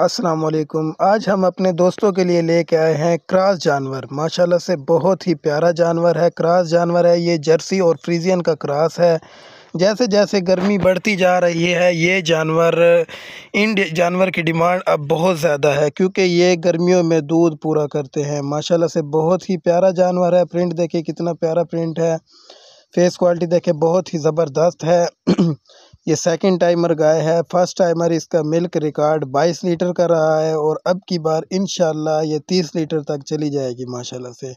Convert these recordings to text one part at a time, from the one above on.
अस्सलाम वालेकुम आज हम अपने दोस्तों के लिए लेके आए हैं क्रास जानवर माशाल्लाह से बहुत ही प्यारा जानवर है क्रास जानवर है ये जर्सी और फ्रीजियन का क्रास है जैसे जैसे गर्मी बढ़ती जा रही है ये जानवर इन जानवर की डिमांड अब बहुत ज़्यादा है क्योंकि ये गर्मियों में दूध पूरा करते हैं माशाल्लाह से बहुत ही प्यारा जानवर है प्रिंट देखिए कितना प्यारा प्रिंट है फेस क्वालिटी देखे बहुत ही ज़बरदस्त है ये सेकंड टाइमर गाय है फर्स्ट टाइमर इसका मिल्क रिकॉर्ड 22 लीटर का रहा है और अब की बार इन ये 30 लीटर तक चली जाएगी माशाल्लाह से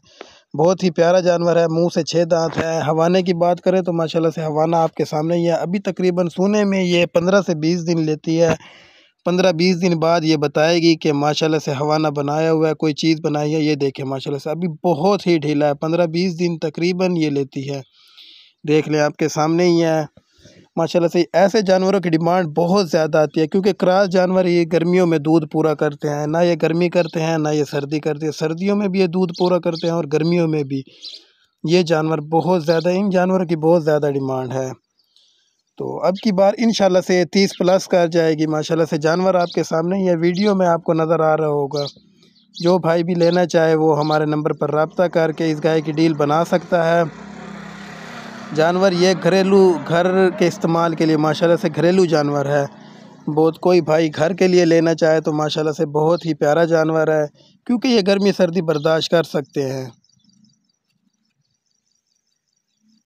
बहुत ही प्यारा जानवर है मुंह से छः दांत है हवाने की बात करें तो माशाल्लाह से हवाना आपके सामने ही है अभी तकरीबन सोने में ये पंद्रह से बीस दिन लेती है पंद्रह बीस दिन बाद ये बताएगी कि माशाला से हवाना बनाया हुआ है कोई चीज़ बनाई है ये देखें माशा से अभी बहुत ही ढीला है पंद्रह बीस दिन तकरीबन ये लेती है देख लें आपके सामने ही है माशाल्लाह से ऐसे जानवरों की डिमांड बहुत ज़्यादा आती है क्योंकि क्रास जानवर ये गर्मियों में दूध पूरा करते हैं ना ये गर्मी करते हैं ना ये सर्दी करते हैं सर्दियों में भी ये दूध पूरा करते हैं और गर्मियों में भी ये जानवर बहुत ज़्यादा इन जानवरों की बहुत ज़्यादा डिमांड है तो अब की बार इन से तीस प्लस कर जाएगी माशाल्लाह से जानवर आपके सामने या वीडियो में आपको नज़र आ रहा होगा जो भाई भी लेना चाहे वो हमारे नंबर पर रबता करके इस गाय की डील बना सकता है जानवर ये घरेलू घर के इस्तेमाल के लिए माशाल्लाह से घरेलू जानवर है बहुत कोई भाई घर के लिए लेना चाहे तो माशाल्लाह से बहुत ही प्यारा जानवर है क्योंकि ये गर्मी सर्दी बर्दाश्त कर सकते हैं